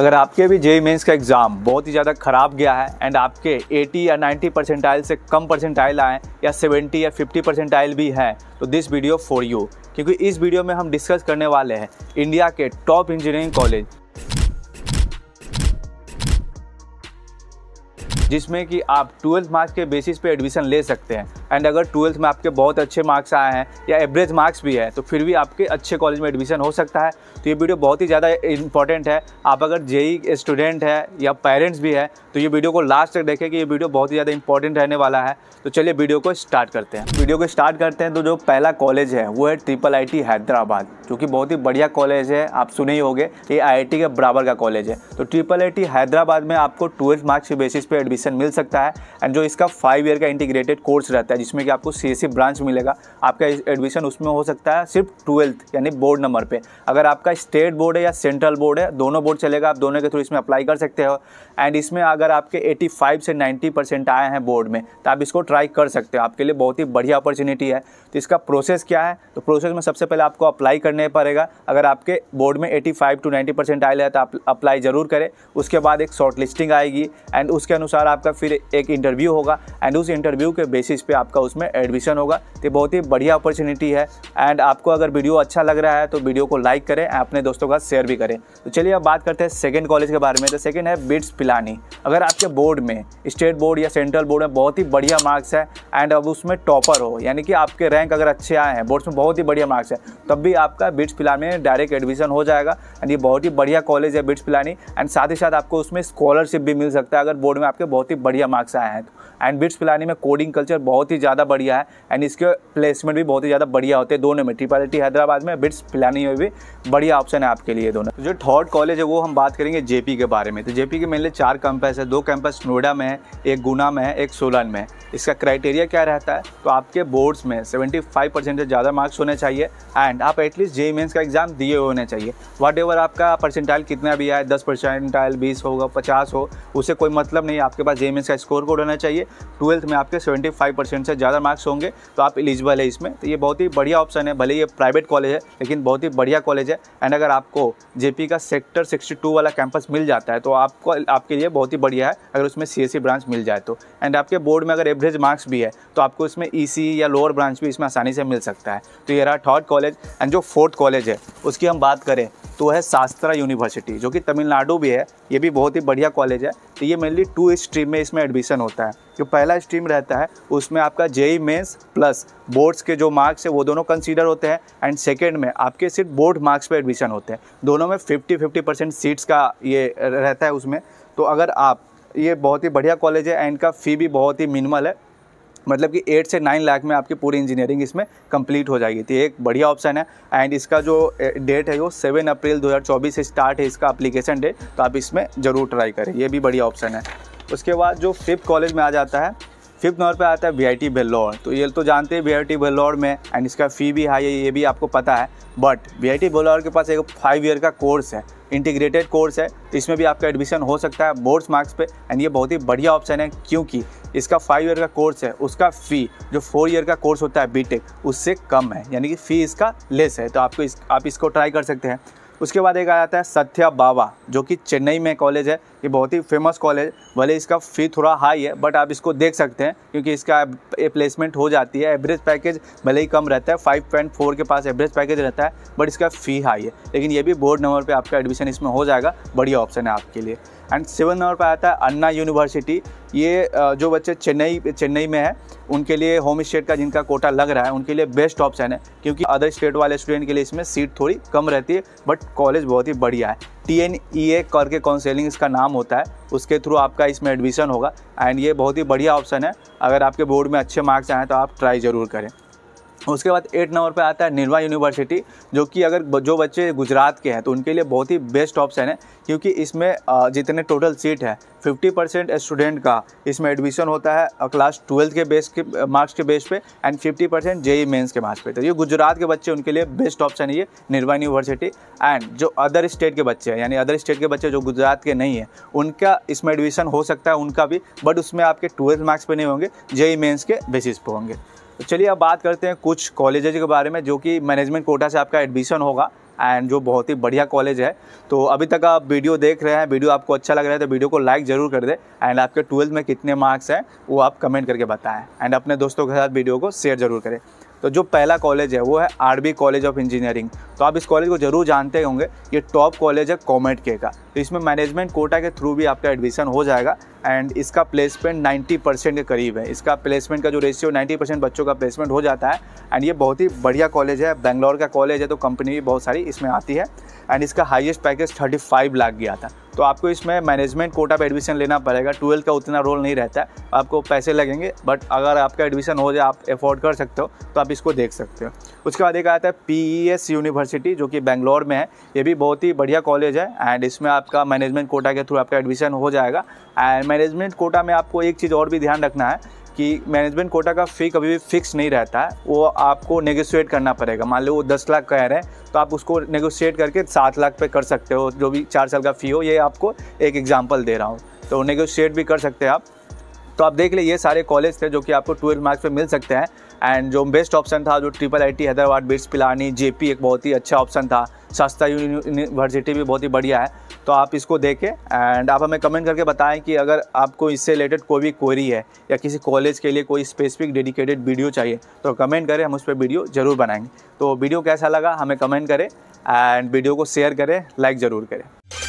अगर आपके भी जेई मेंस e e का एग्ज़ाम बहुत ही ज़्यादा ख़राब गया है एंड आपके 80 या 90 परसेंटाइल से कम परसेंटाइल आए या 70 या 50 परसेंटाइल भी हैं तो दिस वीडियो फॉर यू क्योंकि इस वीडियो में हम डिस्कस करने वाले हैं इंडिया के टॉप इंजीनियरिंग कॉलेज जिसमें कि आप ट्वेल्थ मार्क्स के बेसिस पे एडमिशन ले सकते हैं एंड अगर ट्वेल्थ में आपके बहुत अच्छे मार्क्स आए हैं या एवरेज मार्क्स भी है तो फिर भी आपके अच्छे कॉलेज में एडमिशन हो सकता है तो ये वीडियो बहुत ही ज़्यादा इंपॉर्टेंट है आप अगर जेई स्टूडेंट है या पेरेंट्स भी है तो ये वीडियो को लास्ट तक देखें कि ये वीडियो बहुत ही ज़्यादा इंपॉर्टेंट रहने वाला है तो चलिए वीडियो को स्टार्ट करते हैं वीडियो को स्टार्ट करते हैं तो जो पहला कॉलेज है वो है ट्रिपल आई हैदराबाद जो कि बहुत ही बढ़िया कॉलेज है आप सुने ही होंगे ये आई के बराबर का कॉलेज है तो ट्रिपल आई हैदराबाद में आपको ट्वेल्थ मार्क्स के बेसिस पर एडमिशन मिल सकता है एंड जो इसका फाइव ईयर का इंटीग्रेटेड कोर्स रहता है जिसमें कि आपको सी ब्रांच मिलेगा आपका एडमिशन उसमें हो सकता है सिर्फ ट्वेल्थ यानी बोर्ड नंबर पे अगर आपका स्टेट बोर्ड है या सेंट्रल बोर्ड है दोनों बोर्ड चलेगा आप दोनों के थ्रू इसमें अप्लाई कर सकते हो एंड इसमें अगर आपके 85 से 90 परसेंट आए हैं बोर्ड में तो आप इसको ट्राई कर सकते हो आपके लिए बहुत ही बढ़िया अपॉर्चुनिटी है तो इसका प्रोसेस क्या है तो प्रोसेस में सबसे पहले आपको अप्लाई करने पड़ेगा अगर आपके बोर्ड में फाइव टू नाइन्टी परसेंट आए तो आप अप्लाई ज़रूर करें उसके बाद एक शॉर्ट लिस्टिंग आएगी एंड उसके अनुसार आपका फिर एक इंटरव्यू होगा एंड उस इंटरव्यू के बेसिस पे आप आपका उसमें एडमिशन होगा तो बहुत ही बढ़िया अपॉर्चुनिटी है एंड आपको अगर वीडियो अच्छा लग रहा है तो वीडियो को लाइक करें अपने दोस्तों का शेयर भी करें तो चलिए अब बात करते हैं सेकेंड कॉलेज के बारे में तो सेकेंड है बिट्स पिलानी अगर आपके बोर्ड में स्टेट बोर्ड या सेंट्रल बोर्ड में बहुत ही बढ़िया मार्क्स है एंड अब उसमें टॉपर हो यानी कि आपके रैंक अगर अच्छे आए हैं बोर्ड्स में बहुत ही बढ़िया मार्क्स है तब भी आपका बिट्स पिलानी में डायरेक्ट एडमिशन हो जाएगा एंड ये बहुत ही बढ़िया कॉलेज है बिट्स पिलानी एंड साथ ही साथ आपको उसमें स्कॉलरशिप भी मिल सकता है अगर बोर्ड में आपके बहुत ही बढ़िया मार्क्स आए हैं तो एंड बिट्स पिलानी में कोडिंग कल्चर बहुत ही ही ज़्यादा बढ़िया है एंड इसके प्लेसमेंट भी बहुत ही ज़्यादा बढ़िया होते हैं दोनों में ट्रिपालिटी हैदराबाद में बिट्स पिलानी में भी बढ़िया ऑप्शन है आपके लिए दोनों जो थर्ड कॉलेज है वो हम बात करेंगे जे के बारे में तो जे के मेनली चार कैंपस है दो कैंपस नोएडा में है एक गुना में है एक सोलन में है इसका क्राइटेरिया क्या रहता है तो आपके बोर्ड्स में सेवेंटी से ज़्यादा मार्क्स होने चाहिए एंड आप एटलीस्ट जे मेन्स का एग्ज़ाम दिए होने चाहिए वाट आपका परसेंटाइल कितना भी आए दस परसेंटाइल बीस होगा पचास हो उसे कोई मतलब नहीं आपके पास जे का स्कोर कोड होना चाहिए ट्वेल्थ में आपके सेवेंटी परसेंट से ज़्यादा मार्क्स होंगे तो आप एलिजिबल है इसमें तो ये बहुत ही बढ़िया ऑप्शन है भले ये प्राइवेट कॉलेज है लेकिन बहुत ही बढ़िया कॉलेज है एंड अगर आपको जेपी का सेक्टर सिक्सटी वाला कैंपस मिल जाता है तो आपको आपके लिए बहुत ही बढ़िया है अगर उसमें सी ब्रांच e मिल जाए तो एंड आपके बोर्ड में अगर एवरेज मार्क्स भी है तो आपको इसमें ई e e या लोअर ब्रांच भी इसमें आसानी से मिल सकता है तो ये रहा थर्ड कॉलेज एंड जो फोर्थ कॉलेज है उसकी हम बात करें तो है शास्त्रा यूनिवर्सिटी जो कि तमिलनाडु भी है ये भी बहुत ही बढ़िया कॉलेज है तो ये मेनली टू स्ट्रीम में इसमें एडमिशन होता है जो पहला स्ट्रीम रहता है उसमें आपका जेई मेंस प्लस बोर्ड्स के जो मार्क्स है वो दोनों कंसीडर होते हैं एंड सेकेंड में आपके सिर्फ बोर्ड मार्क्स पर एडमिशन होते हैं दोनों में फिफ्टी फिफ्टी परसेंट सीट्स का ये रहता है उसमें तो अगर आप ये बहुत ही बढ़िया कॉलेज है एंड का फ़ी भी बहुत ही मिनिमल है मतलब कि एट से नाइन लाख में आपकी पूरी इंजीनियरिंग इसमें कंप्लीट हो जाएगी तो एक बढ़िया ऑप्शन है एंड इसका जो डेट है वो सेवन अप्रैल 2024 से स्टार्ट है इसका अप्लीकेशन डेट तो आप इसमें ज़रूर ट्राई करें ये भी बढ़िया ऑप्शन है उसके बाद जो फिफ्थ कॉलेज में आ जाता है फिफ्थ नंबर पे आता है वी आई टी तो ये तो जानते हैं वी आई टी में एंड इसका फ़ी भी हाई है ये भी आपको पता है बट वी आई टी के पास एक फाइव ईयर का कोर्स है इंटीग्रेटेड कोर्स है तो इसमें भी आपका एडमिशन हो सकता है बोर्ड्स मार्क्स पे एंड ये बहुत ही बढ़िया ऑप्शन है क्योंकि इसका फाइव ईयर का कोर्स है उसका फ़ी जो फोर ईयर का कोर्स होता है बीटेक उससे कम है यानी कि फ़ी इसका लेस है तो आपको इस आप इसको ट्राई कर सकते हैं उसके बाद एक आ जाता है सत्या बाबा जो कि चेन्नई में कॉलेज है ये बहुत ही फेमस कॉलेज भले इसका फ़ी थोड़ा हाई है बट आप इसको देख सकते हैं क्योंकि इसका प्लेसमेंट हो जाती है एवरेज पैकेज भले ही कम रहता है फाइव पॉइंट फोर के पास एवरेज पैकेज रहता है बट इसका फ़ी हाई है लेकिन ये भी बोर्ड नंबर पर आपका एडमिशन इसमें हो जाएगा बढ़िया ऑप्शन है आपके लिए एंड सेवन नंबर पर आता है अन्ना यूनिवर्सिटी ये जो बच्चे चेन्नई चेन्नई में है उनके लिए होम स्टेट का जिनका कोटा लग रहा है उनके लिए बेस्ट ऑप्शन है क्योंकि अदर स्टेट वाले स्टूडेंट के लिए इसमें सीट थोड़ी कम रहती है बट कॉलेज बहुत ही बढ़िया है टी एन ई ए करके काउंसलिंग इसका नाम होता है उसके थ्रू आपका इसमें एडमिशन होगा एंड ये बहुत ही बढ़िया ऑप्शन है अगर आपके बोर्ड में अच्छे मार्क्स आएँ तो आप ट्राई ज़रूर करें उसके बाद एट नंबर पे आता है निर्वा यूनिवर्सिटी जो कि अगर जो बच्चे गुजरात के हैं तो उनके लिए बहुत ही बेस्ट ऑप्शन है क्योंकि इसमें जितने टोटल सीट है 50 परसेंट स्टूडेंट का इसमें एडमिशन होता है क्लास ट्वेल्थ के बेस के मार्क्स के बेस पे एंड 50 परसेंट जेई मेन्स के मार्क्स पे तो ये गुजरात के बच्चे उनके लिए बेस्ट ऑप्शन है ये निर्वा यूनिवर्सिटी एंड जो अदर स्टेट के बच्चे हैं यानी अदर स्टेट के बच्चे जो गुजरात के नहीं हैं उनका इसमें एडमिशन हो सकता है उनका भी बट उसमें आपके ट्वेल्थ मार्क्स पर नहीं होंगे जेई मेन्स e के बेसिस पर होंगे तो चलिए अब बात करते हैं कुछ कॉलेजेज के बारे में जो कि मैनेजमेंट कोटा से आपका एडमिशन होगा एंड जो बहुत ही बढ़िया कॉलेज है तो अभी तक आप वीडियो देख रहे हैं वीडियो आपको अच्छा लग रहा है तो वीडियो को लाइक ज़रूर कर दे एंड आपके ट्वेल्थ में कितने मार्क्स हैं वो आप कमेंट करके बताएं एंड अपने दोस्तों के साथ वीडियो को शेयर ज़रूर करें तो जो पहला कॉलेज है वो है आरबी कॉलेज ऑफ इंजीनियरिंग तो आप इस कॉलेज को जरूर जानते होंगे ये टॉप कॉलेज है कॉमेट के का तो इसमें मैनेजमेंट कोटा के थ्रू भी आपका एडमिशन हो जाएगा एंड इसका प्लेसमेंट 90 परसेंट के करीब है इसका प्लेसमेंट का जो रेशियो 90 परसेंट बच्चों का प्लेसमेंट हो जाता है एंड ये बहुत ही बढ़िया कॉलेज है बेंगलोर का कॉलेज है तो कंपनी भी बहुत सारी इसमें आती है एंड इसका हाईएस्ट पैकेज 35 लाख गया था तो आपको इसमें मैनेजमेंट कोटा पर एडमिशन लेना पड़ेगा ट्वेल्थ का उतना रोल नहीं रहता है आपको पैसे लगेंगे बट अगर आपका एडमिशन हो जाए आप अफोर्ड कर सकते हो तो आप इसको देख सकते हो उसके बाद एक आता है पी यूनिवर्सिटी e जो कि बेंगलोर में है ये भी बहुत ही बढ़िया कॉलेज है एंड इसमें आपका मैनेजमेंट कोटा के थ्रू आपका एडमिशन हो जाएगा एंड मैनेजमेंट कोटा में आपको एक चीज़ और भी ध्यान रखना है कि मैनेजमेंट कोटा का फ़ी कभी भी फिक्स नहीं रहता है वो आपको नेगोशिएट करना पड़ेगा मान लो वो दस लाख कह रहे हैं तो आप उसको नेगोशिएट करके सात लाख पे कर सकते हो जो भी चार साल का फ़ी हो ये आपको एक एग्जाम्पल दे रहा हूँ तो नेगोशिएट भी कर सकते हैं आप तो आप देख लिए ये सारे कॉलेज थे जो कि आपको ट्वेल्व मार्क्स पे मिल सकते हैं एंड जो बेस्ट ऑप्शन था जो triple I T Hyderabad BITS Pilani J एक बहुत ही अच्छा ऑप्शन था सस्ता यूनिवर्सिटी भी बहुत ही बढ़िया है तो आप इसको देखें एंड आप हमें कमेंट करके बताएं कि अगर आपको इससे रिलेटेड कोई भी क्वेरी है या किसी कॉलेज के लिए कोई स्पेसिफिक डेडिकेटेड वीडियो चाहिए तो कमेंट करें हम उस पर वीडियो ज़रूर बनाएंगे तो वीडियो कैसा लगा हमें कमेंट करें एंड वीडियो को शेयर करें लाइक ज़रूर करें